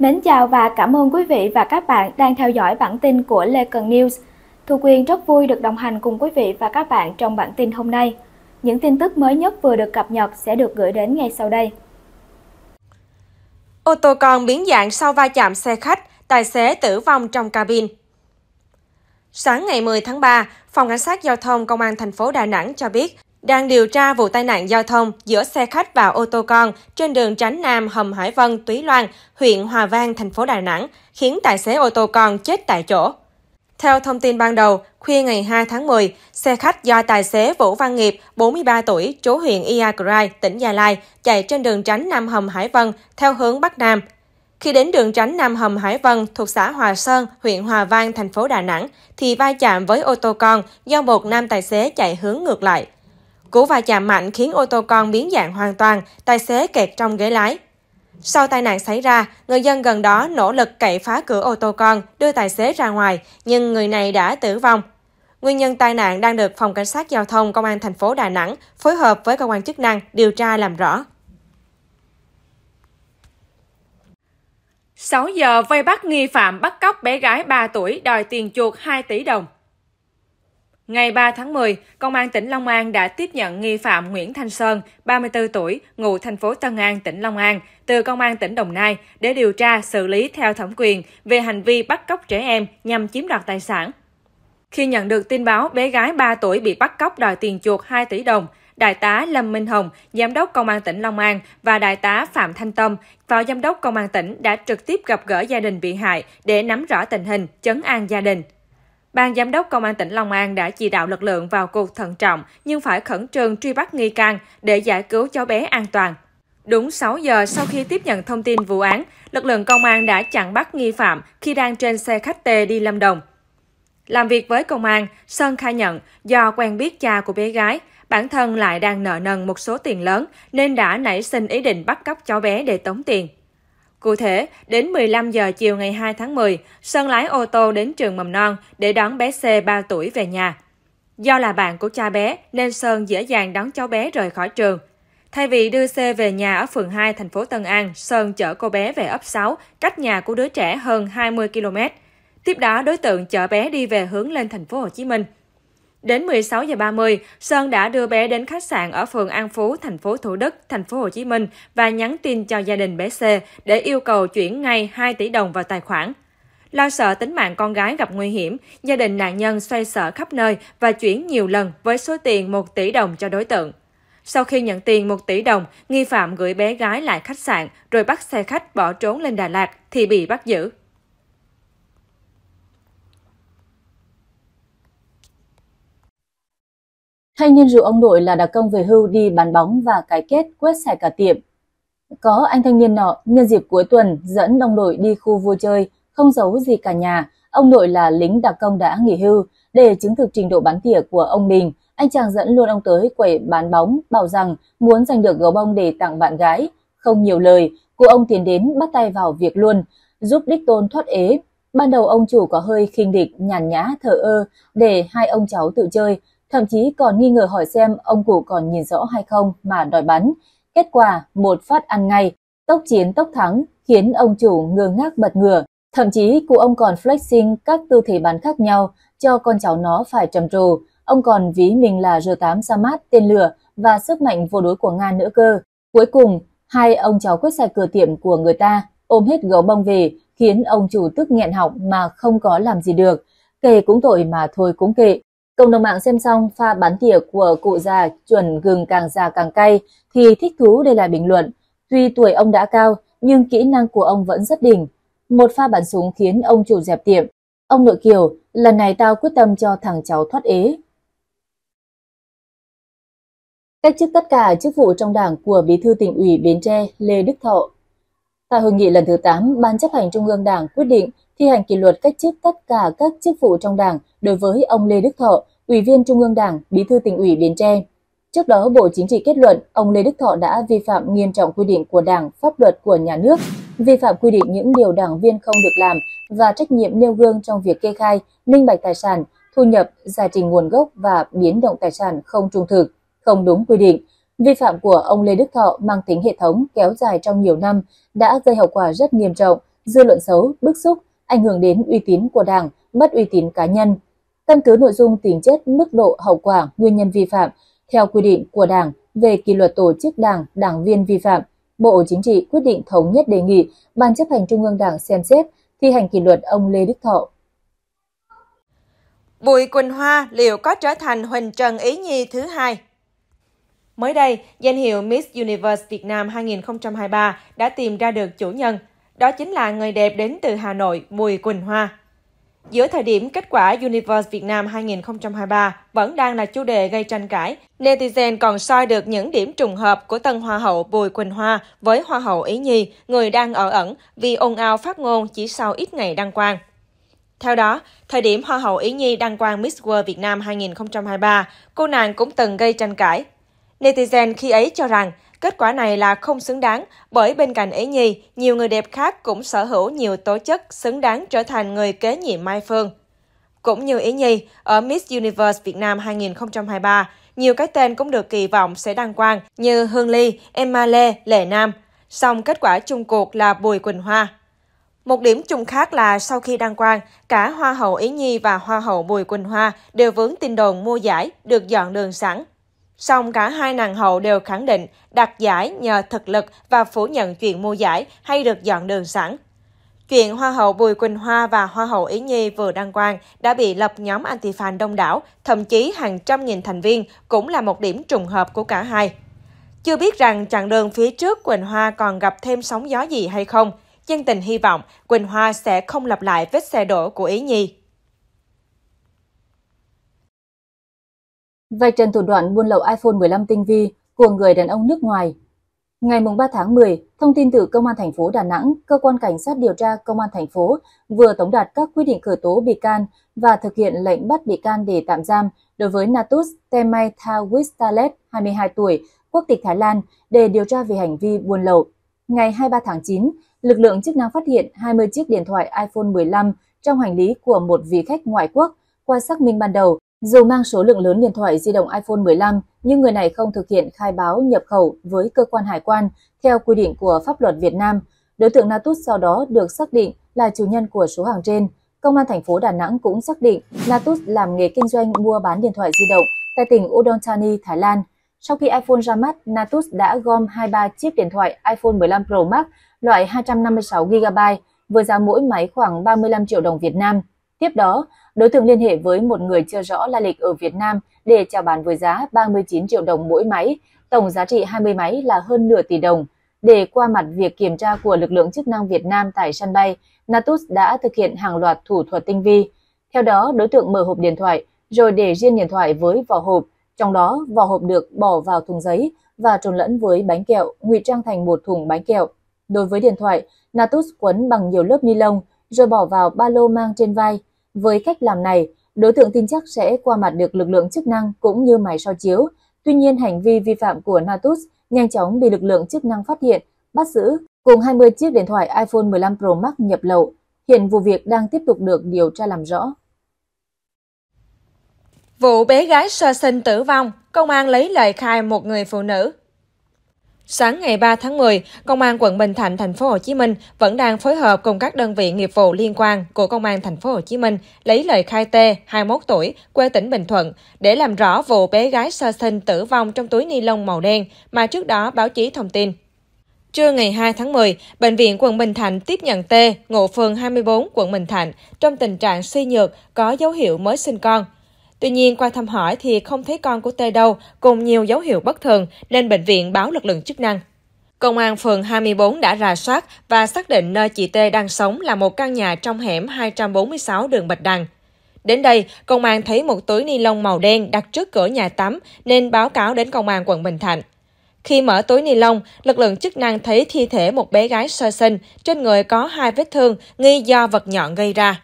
Mến chào và cảm ơn quý vị và các bạn đang theo dõi bản tin của Lê Cần News. Thu Quyên rất vui được đồng hành cùng quý vị và các bạn trong bản tin hôm nay. Những tin tức mới nhất vừa được cập nhật sẽ được gửi đến ngay sau đây. Ô tô con biến dạng sau va chạm xe khách, tài xế tử vong trong cabin. Sáng ngày 10 tháng 3, Phòng Cảnh sát Giao thông Công an thành phố Đà Nẵng cho biết đang điều tra vụ tai nạn giao thông giữa xe khách và ô tô con trên đường Tránh Nam Hầm Hải Vân, Túy Loan, huyện Hòa Vang, thành phố Đà Nẵng, khiến tài xế ô tô con chết tại chỗ. Theo thông tin ban đầu, khuya ngày 2 tháng 10, xe khách do tài xế Vũ Văn Nghiệp, 43 tuổi, trú huyện Iagrai, tỉnh Gia Lai, chạy trên đường tránh Nam Hầm Hải Vân theo hướng Bắc Nam. Khi đến đường tránh Nam Hầm Hải Vân thuộc xã Hòa Sơn, huyện Hòa Vang, thành phố Đà Nẵng, thì va chạm với ô tô con do một nam tài xế chạy hướng ngược lại – Cú va chạm mạnh khiến ô tô con biến dạng hoàn toàn, tài xế kẹt trong ghế lái. Sau tai nạn xảy ra, người dân gần đó nỗ lực cậy phá cửa ô tô con, đưa tài xế ra ngoài, nhưng người này đã tử vong. Nguyên nhân tai nạn đang được Phòng Cảnh sát Giao thông Công an thành phố Đà Nẵng phối hợp với cơ quan chức năng điều tra làm rõ. 6 giờ vây bắt nghi phạm bắt cóc bé gái 3 tuổi đòi tiền chuộc 2 tỷ đồng. Ngày 3 tháng 10, Công an tỉnh Long An đã tiếp nhận nghi phạm Nguyễn Thanh Sơn, 34 tuổi, ngụ thành phố Tân An, tỉnh Long An, từ Công an tỉnh Đồng Nai để điều tra xử lý theo thẩm quyền về hành vi bắt cóc trẻ em nhằm chiếm đoạt tài sản. Khi nhận được tin báo bé gái 3 tuổi bị bắt cóc đòi tiền chuột 2 tỷ đồng, Đại tá Lâm Minh Hồng, Giám đốc Công an tỉnh Long An và Đại tá Phạm Thanh Tâm, Phó Giám đốc Công an tỉnh đã trực tiếp gặp gỡ gia đình bị hại để nắm rõ tình hình, chấn an gia đình. Ban Giám đốc Công an tỉnh Long An đã chỉ đạo lực lượng vào cuộc thận trọng nhưng phải khẩn trương truy bắt nghi can để giải cứu cháu bé an toàn. Đúng 6 giờ sau khi tiếp nhận thông tin vụ án, lực lượng công an đã chặn bắt nghi phạm khi đang trên xe khách T đi Lâm Đồng. Làm việc với công an, Sơn khai nhận do quen biết cha của bé gái, bản thân lại đang nợ nần một số tiền lớn nên đã nảy sinh ý định bắt cóc cháu bé để tống tiền. Cụ thể, đến 15 giờ chiều ngày 2 tháng 10, Sơn lái ô tô đến trường mầm non để đón bé C 3 tuổi về nhà. Do là bạn của cha bé nên Sơn dễ dàng đón cháu bé rời khỏi trường. Thay vì đưa xe về nhà ở phường 2 thành phố Tân An, Sơn chở cô bé về ấp 6, cách nhà của đứa trẻ hơn 20 km. Tiếp đó, đối tượng chở bé đi về hướng lên thành phố Hồ Chí Minh. Đến 16 giờ 30, Sơn đã đưa bé đến khách sạn ở phường An Phú, thành phố Thủ Đức, thành phố Hồ Chí Minh và nhắn tin cho gia đình bé C để yêu cầu chuyển ngay 2 tỷ đồng vào tài khoản. Lo sợ tính mạng con gái gặp nguy hiểm, gia đình nạn nhân xoay sở khắp nơi và chuyển nhiều lần với số tiền 1 tỷ đồng cho đối tượng. Sau khi nhận tiền 1 tỷ đồng, nghi phạm gửi bé gái lại khách sạn rồi bắt xe khách bỏ trốn lên Đà Lạt thì bị bắt giữ. Thanh niên rủ ông nội là đặc công về hưu đi bán bóng và cái kết quét sạch cả tiệm. Có anh thanh niên nọ nhân dịp cuối tuần dẫn ông nội đi khu vui chơi, không giấu gì cả nhà. Ông nội là lính đặc công đã nghỉ hưu. Để chứng thực trình độ bán tỉa của ông mình, anh chàng dẫn luôn ông tới quầy bán bóng, bảo rằng muốn giành được gấu bông để tặng bạn gái. Không nhiều lời, cô ông tiến đến bắt tay vào việc luôn, giúp đích tôn thoát ế. Ban đầu ông chủ có hơi khinh địch, nhàn nhã, thờ ơ, để hai ông cháu tự chơi, thậm chí còn nghi ngờ hỏi xem ông cụ còn nhìn rõ hay không mà đòi bắn. Kết quả, một phát ăn ngay, tốc chiến tốc thắng, khiến ông chủ ngơ ngác bật ngửa. Thậm chí, cụ ông còn flexing các tư thế bắn khác nhau cho con cháu nó phải trầm trồ. Ông còn ví mình là R8 Samad tên lửa và sức mạnh vô đối của Nga nữa cơ. Cuối cùng, hai ông cháu quyết sạch cửa tiệm của người ta, ôm hết gấu bông về, khiến ông chủ tức nghẹn họng mà không có làm gì được. Kể cũng tội mà thôi cũng kệ, Cộng đồng mạng xem xong pha bán tỉa của cụ già chuẩn gừng càng già càng cay thì thích thú đây là bình luận. Tuy tuổi ông đã cao nhưng kỹ năng của ông vẫn rất đỉnh. Một pha bắn súng khiến ông chủ dẹp tiệm. Ông nội kiều, lần này tao quyết tâm cho thằng cháu thoát ế. Cách chức tất cả chức vụ trong đảng của Bí thư tỉnh ủy Bến Tre Lê Đức Thọ. Tại hội nghị lần thứ 8, Ban chấp hành Trung ương Đảng quyết định thi hành kỷ luật cách chức tất cả các chức vụ trong Đảng đối với ông Lê Đức Thọ, Ủy viên Trung ương Đảng, Bí thư tỉnh ủy Bến Tre. Trước đó, Bộ Chính trị kết luận ông Lê Đức Thọ đã vi phạm nghiêm trọng quy định của Đảng, pháp luật của nhà nước, vi phạm quy định những điều đảng viên không được làm và trách nhiệm nêu gương trong việc kê khai, minh bạch tài sản, thu nhập, giải trình nguồn gốc và biến động tài sản không trung thực, không đúng quy định. Vi phạm của ông Lê Đức Thọ mang tính hệ thống kéo dài trong nhiều năm đã gây hậu quả rất nghiêm trọng, dư luận xấu, bức xúc, ảnh hưởng đến uy tín của Đảng, mất uy tín cá nhân. Căn cứ nội dung tính chất, mức độ, hậu quả, nguyên nhân vi phạm theo quy định của Đảng về kỷ luật tổ chức Đảng, đảng viên vi phạm, Bộ Chính trị quyết định thống nhất đề nghị Ban chấp hành Trung ương Đảng xem xét thi hành kỷ luật ông Lê Đức Thọ. Bùi Quỳnh Hoa liệu có trở thành Huỳnh Trần Ý Nhi thứ hai? Mới đây, danh hiệu Miss Universe Việt Nam 2023 đã tìm ra được chủ nhân – đó chính là người đẹp đến từ Hà Nội Bùi Quỳnh Hoa. Giữa thời điểm kết quả Universe Việt Nam 2023 vẫn đang là chủ đề gây tranh cãi, netizen còn soi được những điểm trùng hợp của tân Hoa hậu Bùi Quỳnh Hoa với Hoa hậu Ý Nhi, người đang ở ẩn vì ồn ào phát ngôn chỉ sau ít ngày đăng quang. Theo đó, thời điểm Hoa hậu Ý Nhi đăng quang Miss World Việt Nam 2023, cô nàng cũng từng gây tranh cãi. Netizen khi ấy cho rằng Kết quả này là không xứng đáng, bởi bên cạnh Ý Nhi, nhiều người đẹp khác cũng sở hữu nhiều tố chất xứng đáng trở thành người kế nhiệm Mai Phương. Cũng như Ý Nhi, ở Miss Universe Việt Nam 2023, nhiều cái tên cũng được kỳ vọng sẽ đăng quang như Hương Ly, Emma Lê, Lệ Nam. Song kết quả chung cuộc là Bùi Quỳnh Hoa. Một điểm chung khác là sau khi đăng quang, cả Hoa hậu Ý Nhi và Hoa hậu Bùi Quỳnh Hoa đều vướng tin đồn mua giải, được dọn đường sẵn Song cả hai nàng hậu đều khẳng định đặt giải nhờ thực lực và phủ nhận chuyện mua giải hay được dọn đường sẵn. Chuyện Hoa hậu Bùi Quỳnh Hoa và Hoa hậu Ý Nhi vừa đăng quang đã bị lập nhóm anti-fan đông đảo, thậm chí hàng trăm nghìn thành viên cũng là một điểm trùng hợp của cả hai. Chưa biết rằng chặng đường phía trước Quỳnh Hoa còn gặp thêm sóng gió gì hay không. Dân tình hy vọng Quỳnh Hoa sẽ không lặp lại vết xe đổ của Ý Nhi. Vạch trần thủ đoạn buôn lậu iPhone 15 tinh vi của người đàn ông nước ngoài. Ngày 3 tháng 10, thông tin từ Công an thành phố Đà Nẵng, Cơ quan Cảnh sát điều tra Công an thành phố vừa tống đạt các quyết định khởi tố bị can và thực hiện lệnh bắt bị can để tạm giam đối với Natus Temay Thawistalet, 22 tuổi, quốc tịch Thái Lan, để điều tra về hành vi buôn lậu. Ngày 23 tháng 9, lực lượng chức năng phát hiện 20 chiếc điện thoại iPhone 15 trong hành lý của một vị khách ngoại quốc. Qua xác minh ban đầu, dù mang số lượng lớn điện thoại di động iPhone 15, nhưng người này không thực hiện khai báo nhập khẩu với cơ quan hải quan theo quy định của pháp luật Việt Nam. Đối tượng Natút sau đó được xác định là chủ nhân của số hàng trên. Công an thành phố Đà Nẵng cũng xác định Natút làm nghề kinh doanh mua bán điện thoại di động tại tỉnh Udon Thani, Thái Lan. Sau khi iPhone ra mắt, Natus đã gom 23 chiếc điện thoại iPhone 15 Pro Max loại 256GB với giá mỗi máy khoảng 35 triệu đồng Việt Nam. Tiếp đó, đối tượng liên hệ với một người chưa rõ lai lịch ở Việt Nam để chào bán với giá 39 triệu đồng mỗi máy, tổng giá trị 20 máy là hơn nửa tỷ đồng. Để qua mặt việc kiểm tra của lực lượng chức năng Việt Nam tại sân bay, Natus đã thực hiện hàng loạt thủ thuật tinh vi. Theo đó, đối tượng mở hộp điện thoại, rồi để riêng điện thoại với vỏ hộp, trong đó vỏ hộp được bỏ vào thùng giấy và trộn lẫn với bánh kẹo, ngụy trang thành một thùng bánh kẹo. Đối với điện thoại, Natus quấn bằng nhiều lớp ni lông, rồi bỏ vào ba lô mang trên vai – với cách làm này, đối tượng tin chắc sẽ qua mặt được lực lượng chức năng cũng như máy soi chiếu. Tuy nhiên, hành vi vi phạm của Natus nhanh chóng bị lực lượng chức năng phát hiện, bắt giữ cùng 20 chiếc điện thoại iPhone 15 Pro Max nhập lậu. Hiện vụ việc đang tiếp tục được điều tra làm rõ. Vụ bé gái sơ sinh tử vong, công an lấy lời khai một người phụ nữ Sáng ngày 3 tháng 10, Công an quận Bình Thạnh, thành phố Hồ Chí Minh vẫn đang phối hợp cùng các đơn vị nghiệp vụ liên quan của Công an thành phố Hồ Chí Minh lấy lời khai T, 21 tuổi, quê tỉnh Bình Thuận để làm rõ vụ bé gái sơ sinh tử vong trong túi ni lông màu đen mà trước đó báo chí thông tin. Trưa ngày 2 tháng 10, Bệnh viện quận Bình Thạnh tiếp nhận T, ngụ phường 24, quận Bình Thạnh, trong tình trạng suy nhược, có dấu hiệu mới sinh con – Tuy nhiên, qua thăm hỏi thì không thấy con của T đâu, cùng nhiều dấu hiệu bất thường nên bệnh viện báo lực lượng chức năng. Công an phường 24 đã rà soát và xác định nơi chị T đang sống là một căn nhà trong hẻm 246 đường Bạch Đằng. Đến đây, công an thấy một túi ni lông màu đen đặt trước cửa nhà tắm nên báo cáo đến công an quận Bình Thạnh. Khi mở túi ni lông, lực lượng chức năng thấy thi thể một bé gái sơ sinh, trên người có hai vết thương nghi do vật nhọn gây ra.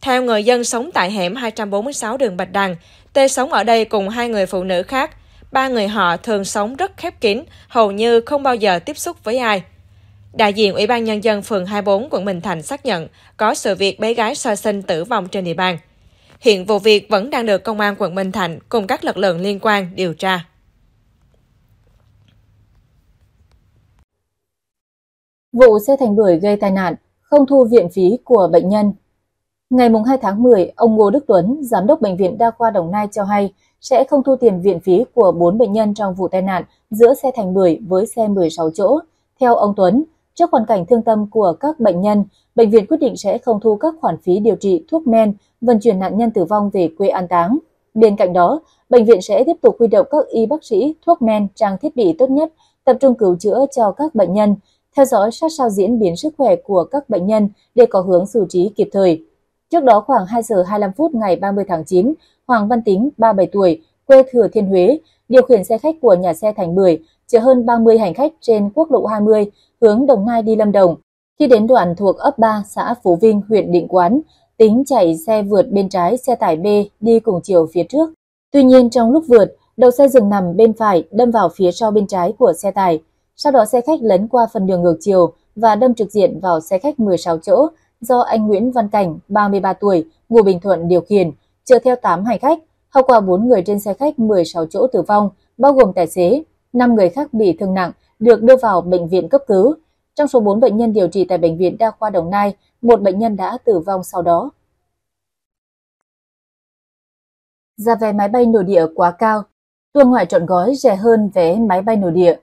Theo người dân sống tại hẻm 246 đường Bạch Đằng, T sống ở đây cùng hai người phụ nữ khác. Ba người họ thường sống rất khép kín, hầu như không bao giờ tiếp xúc với ai. Đại diện Ủy ban Nhân dân phường 24 quận Bình Thạnh xác nhận có sự việc bé gái sơ sinh tử vong trên địa bàn. Hiện vụ việc vẫn đang được Công an quận Bình Thạnh cùng các lực lượng liên quan điều tra. Vụ xe thành bưởi gây tai nạn, không thu viện phí của bệnh nhân Ngày 2 tháng 10, ông Ngô Đức Tuấn, Giám đốc Bệnh viện Đa khoa Đồng Nai cho hay sẽ không thu tiền viện phí của 4 bệnh nhân trong vụ tai nạn giữa xe thành bưởi với xe 16 chỗ. Theo ông Tuấn, trước hoàn cảnh thương tâm của các bệnh nhân, bệnh viện quyết định sẽ không thu các khoản phí điều trị thuốc men, vận chuyển nạn nhân tử vong về quê an táng. Bên cạnh đó, bệnh viện sẽ tiếp tục huy động các y bác sĩ, thuốc men, trang thiết bị tốt nhất, tập trung cứu chữa cho các bệnh nhân, theo dõi sát sao diễn biến sức khỏe của các bệnh nhân để có hướng xử trí kịp thời. Trước đó khoảng 2 giờ 25 phút ngày 30 tháng 9, Hoàng Văn Tính, 37 tuổi, quê Thừa Thiên Huế, điều khiển xe khách của nhà xe Thành Bưởi, chở hơn 30 hành khách trên quốc lộ 20, hướng Đồng Nai đi Lâm Đồng. Khi đến đoạn thuộc ấp 3, xã Phú Vinh, huyện Định Quán, Tính chạy xe vượt bên trái xe tải B đi cùng chiều phía trước. Tuy nhiên trong lúc vượt, đầu xe dừng nằm bên phải đâm vào phía sau bên trái của xe tải. Sau đó xe khách lấn qua phần đường ngược chiều và đâm trực diện vào xe khách 16 chỗ do anh Nguyễn Văn Cảnh, 33 tuổi, ngụ Bình Thuận điều khiển, chở theo 8 hành khách. Hậu quả 4 người trên xe khách 16 chỗ tử vong, bao gồm tài xế, 5 người khác bị thương nặng, được đưa vào bệnh viện cấp cứu. Trong số 4 bệnh nhân điều trị tại Bệnh viện Đa khoa Đồng Nai, một bệnh nhân đã tử vong sau đó. Giá vé máy bay nội địa quá cao, tour ngoại trọn gói rẻ hơn vé máy bay nội địa.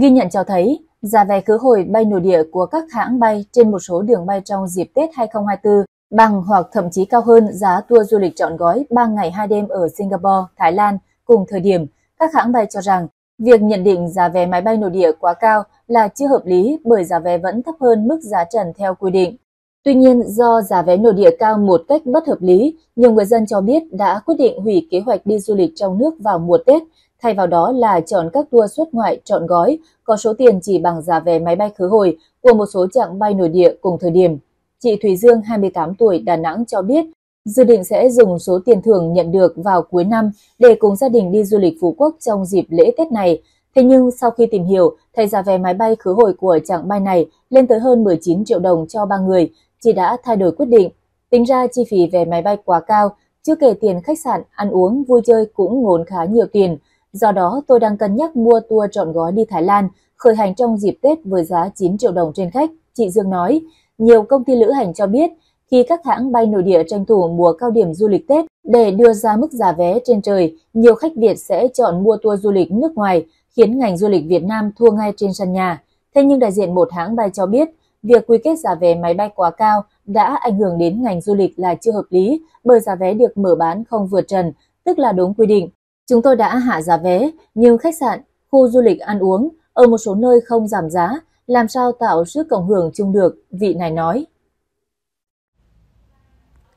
Ghi nhận cho thấy, Giá vé khứ hồi bay nội địa của các hãng bay trên một số đường bay trong dịp Tết 2024 bằng hoặc thậm chí cao hơn giá tour du lịch trọn gói 3 ngày 2 đêm ở Singapore, Thái Lan cùng thời điểm. Các hãng bay cho rằng việc nhận định giá vé máy bay nội địa quá cao là chưa hợp lý bởi giá vé vẫn thấp hơn mức giá trần theo quy định. Tuy nhiên, do giá vé nội địa cao một cách bất hợp lý, nhiều người dân cho biết đã quyết định hủy kế hoạch đi du lịch trong nước vào mùa Tết Thay vào đó là chọn các tour xuất ngoại trọn gói có số tiền chỉ bằng giá vé máy bay khứ hồi của một số chặng bay nội địa cùng thời điểm. Chị Thùy Dương, 28 tuổi, Đà Nẵng cho biết, dự định sẽ dùng số tiền thưởng nhận được vào cuối năm để cùng gia đình đi du lịch Phú Quốc trong dịp lễ Tết này. Thế nhưng sau khi tìm hiểu, thay giá vé máy bay khứ hồi của chặng bay này lên tới hơn 19 triệu đồng cho ba người, chị đã thay đổi quyết định. Tính ra chi phí vé máy bay quá cao, chưa kể tiền khách sạn, ăn uống, vui chơi cũng ngốn khá nhiều tiền – Do đó, tôi đang cân nhắc mua tour trọn gói đi Thái Lan, khởi hành trong dịp Tết với giá 9 triệu đồng trên khách, chị Dương nói. Nhiều công ty lữ hành cho biết, khi các hãng bay nội địa tranh thủ mùa cao điểm du lịch Tết để đưa ra mức giá vé trên trời, nhiều khách Việt sẽ chọn mua tour du lịch nước ngoài, khiến ngành du lịch Việt Nam thua ngay trên sân nhà. Thế nhưng đại diện một hãng bay cho biết, việc quy kết giá vé máy bay quá cao đã ảnh hưởng đến ngành du lịch là chưa hợp lý bởi giá vé được mở bán không vượt trần, tức là đúng quy định. Chúng tôi đã hạ giá vé, nhưng khách sạn, khu du lịch ăn uống ở một số nơi không giảm giá, làm sao tạo sức cộng hưởng chung được, vị này nói.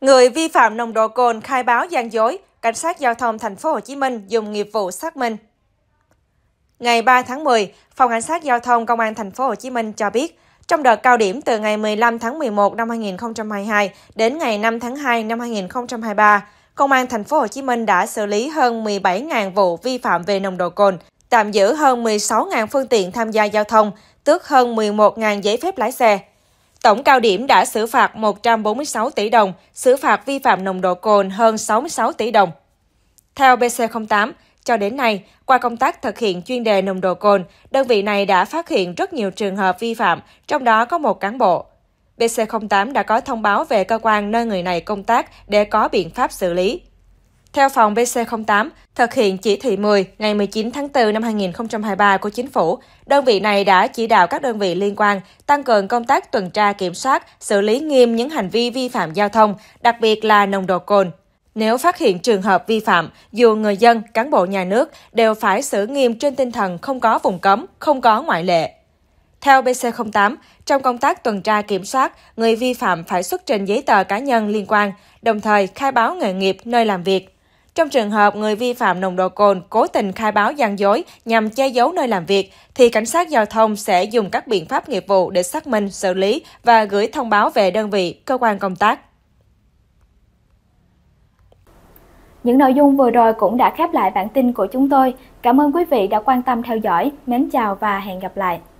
Người vi phạm nồng độ cồn khai báo gian dối, cảnh sát giao thông thành phố Hồ Chí Minh dùng nghiệp vụ xác minh. Ngày 3 tháng 10, Phòng Cảnh sát Giao thông Công an thành phố Hồ Chí Minh cho biết, trong đợt cao điểm từ ngày 15 tháng 11 năm 2022 đến ngày 5 tháng 2 năm 2023, Công an thành phố Hồ Chí Minh đã xử lý hơn 17.000 vụ vi phạm về nồng độ cồn, tạm giữ hơn 16.000 phương tiện tham gia giao thông, tước hơn 11.000 giấy phép lái xe. Tổng cao điểm đã xử phạt 146 tỷ đồng, xử phạt vi phạm nồng độ cồn hơn 66 tỷ đồng. Theo BC08, cho đến nay, qua công tác thực hiện chuyên đề nồng độ cồn, đơn vị này đã phát hiện rất nhiều trường hợp vi phạm, trong đó có một cán bộ. BC08 đã có thông báo về cơ quan nơi người này công tác để có biện pháp xử lý. Theo phòng BC08, thực hiện chỉ thị 10 ngày 19 tháng 4 năm 2023 của chính phủ, đơn vị này đã chỉ đạo các đơn vị liên quan tăng cường công tác tuần tra kiểm soát, xử lý nghiêm những hành vi vi phạm giao thông, đặc biệt là nồng độ cồn. Nếu phát hiện trường hợp vi phạm, dù người dân, cán bộ nhà nước đều phải xử nghiêm trên tinh thần không có vùng cấm, không có ngoại lệ. Theo BC08, trong công tác tuần tra kiểm soát, người vi phạm phải xuất trình giấy tờ cá nhân liên quan, đồng thời khai báo nghề nghiệp nơi làm việc. Trong trường hợp người vi phạm nồng độ cồn cố tình khai báo gian dối nhằm che giấu nơi làm việc, thì cảnh sát giao thông sẽ dùng các biện pháp nghiệp vụ để xác minh, xử lý và gửi thông báo về đơn vị, cơ quan công tác. Những nội dung vừa rồi cũng đã khép lại bản tin của chúng tôi. Cảm ơn quý vị đã quan tâm theo dõi. Mến chào và hẹn gặp lại.